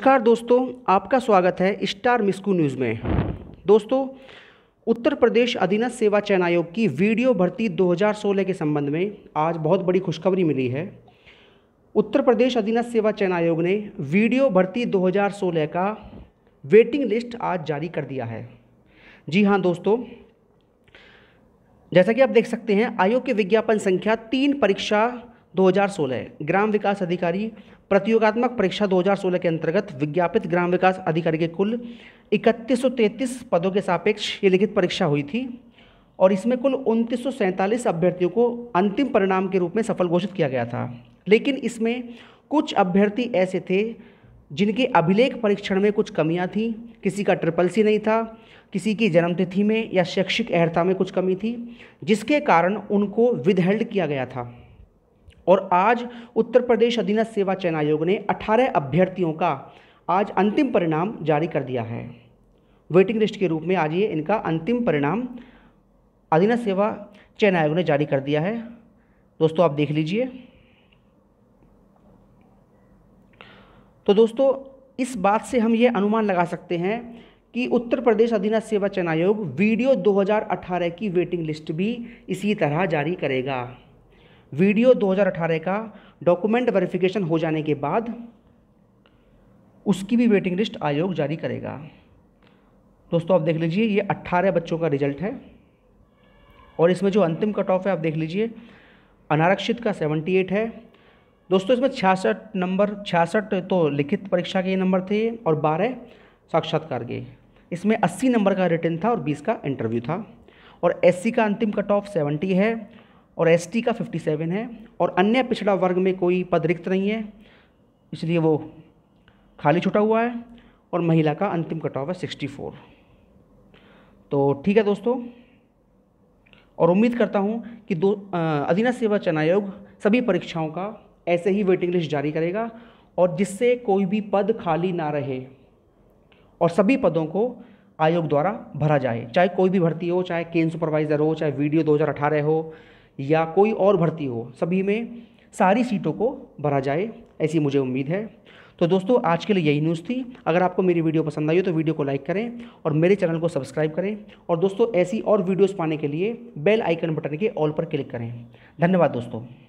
नमस्कार दोस्तों आपका स्वागत है स्टार मिस्कू न्यूज़ में दोस्तों उत्तर प्रदेश अधीनस्थ सेवा चयन आयोग की वीडियो भर्ती 2016 के संबंध में आज बहुत बड़ी खुशखबरी मिली है उत्तर प्रदेश अधीनस्थ सेवा चयन आयोग ने वीडियो भर्ती 2016 का वेटिंग लिस्ट आज जारी कर दिया है जी हाँ दोस्तों जैसा कि आप देख सकते हैं आयोग के विज्ञापन संख्या तीन परीक्षा 2016 ग्राम विकास अधिकारी प्रतियोगात्मक परीक्षा 2016 के अंतर्गत विज्ञापित ग्राम विकास अधिकारी के कुल इकतीस पदों के सापेक्ष ये लिखित परीक्षा हुई थी और इसमें कुल उनतीस अभ्यर्थियों को अंतिम परिणाम के रूप में सफल घोषित किया गया था लेकिन इसमें कुछ अभ्यर्थी ऐसे थे जिनके अभिलेख परीक्षण में कुछ कमियां थीं किसी का ट्रिपल सी नहीं था किसी की जन्मतिथि में या शैक्षिक अहर्ता में कुछ कमी थी जिसके कारण उनको विदहेल्ड किया गया था और आज उत्तर प्रदेश अधीनस्थ सेवा चयन आयोग ने 18 अभ्यर्थियों का आज अंतिम परिणाम जारी कर दिया है वेटिंग लिस्ट के रूप में आज ये इनका अंतिम परिणाम अधीनस्थ सेवा चयन आयोग ने जारी कर दिया है दोस्तों आप देख लीजिए तो दोस्तों इस बात से हम ये अनुमान लगा सकते हैं कि उत्तर प्रदेश अधीनस्थ सेवा चयन आयोग वीडियो 2018 की वेटिंग लिस्ट भी इसी तरह जारी करेगा वीडियो 2018 का डॉक्यूमेंट वेरिफिकेशन हो जाने के बाद उसकी भी वेटिंग लिस्ट आयोग जारी करेगा दोस्तों आप देख लीजिए ये 18 बच्चों का रिजल्ट है और इसमें जो अंतिम कट ऑफ है आप देख लीजिए अनारक्षित का 78 है दोस्तों इसमें छियासठ नंबर छियासठ तो लिखित परीक्षा के नंबर थे और बारह साक्षात्कार के इसमें अस्सी नंबर का रिटर्न था और बीस का इंटरव्यू था और एससी का अंतिम कट ऑफ सेवेंटी है और एस का 57 है और अन्य पिछड़ा वर्ग में कोई पद रिक्त नहीं है इसलिए वो खाली छुटा हुआ है और महिला का अंतिम कट ऑफ है फोर तो ठीक है दोस्तों और उम्मीद करता हूँ कि दो अधीना सेवा चयन आयोग सभी परीक्षाओं का ऐसे ही वेटिंग लिस्ट जारी करेगा और जिससे कोई भी पद खाली ना रहे और सभी पदों को आयोग द्वारा भरा जाए चाहे कोई भी भर्ती हो चाहे केन सुपरवाइज़र हो चाहे वीडियो 2018 हो या कोई और भर्ती हो सभी में सारी सीटों को भरा जाए ऐसी मुझे उम्मीद है तो दोस्तों आज के लिए यही न्यूज़ थी अगर आपको मेरी वीडियो पसंद आई हो तो वीडियो को लाइक करें और मेरे चैनल को सब्सक्राइब करें और दोस्तों ऐसी और वीडियोस पाने के लिए बेल आइकन बटन के ऑल पर क्लिक करें धन्यवाद दोस्तों